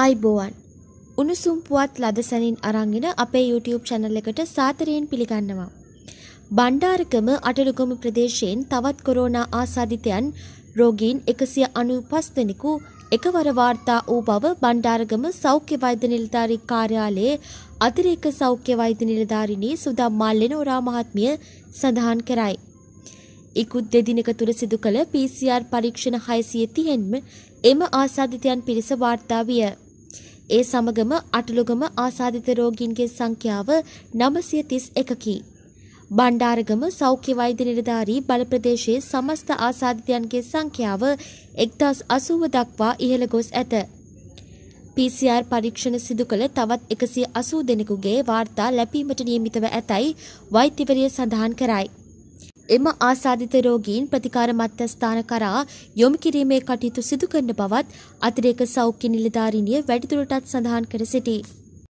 ආයිබෝවන් උණුසුම් පුවත් ලදසනින් අරංගෙන අපේ YouTube channel එකට සාතරයෙන් පිළිගන්නවා. බණ්ඩාරකම අටලුගම ප්‍රදේශයෙන් තවත් කොරෝනා ආසාදිතයන් රෝගීන් 195 දෙනෙකු එකවර වාර්තා වූ බව බණ්ඩාරගම සෞඛ්‍ය වෛද්‍ය නිලධාරී කාර්යාලයේ අතිරේක සෞඛ්‍ය වෛද්‍ය නිලධාරිණී සුදම් මල්ලෙනෝරා මහත්මිය සඳහන් කරයි. ඉකුත් දෙදිනක තුර සිදු කළ PCR පරීක්ෂණ 630න්ම එම ආසාදිතයන් පිරිස වාර්තා විය. ඒ සමගම අටලොගම ආසාදිත රෝගීන්ගේ සංඛ්‍යාව 931කි. බණ්ඩාරගම සෞඛ්‍ය වෛද්‍ය නිලධාරී බල ප්‍රදේශයේ සමස්ත ආසාදිතයන්ගේ සංඛ්‍යාව 1080 දක්වා ඉහළ ගොස් ඇත. PCR පරීක්ෂණ සිදු කළ තවත් 180 දෙනෙකුගේ වාර්තා ලැබීමට නියමිතව ඇතයි වෛද්‍යවරිය සඳහන් කරයි. එම ආසාධිත රෝගීන් ප්‍රතිකාර මධ්‍යස්ථාන කරා යොමු කිරීමේ කටයුතු සිදු කරන බවත් අතිරේක සෞඛ්‍ය නිලධාරිණිය වැඩිදුරටත් සඳහන් කර සිටී.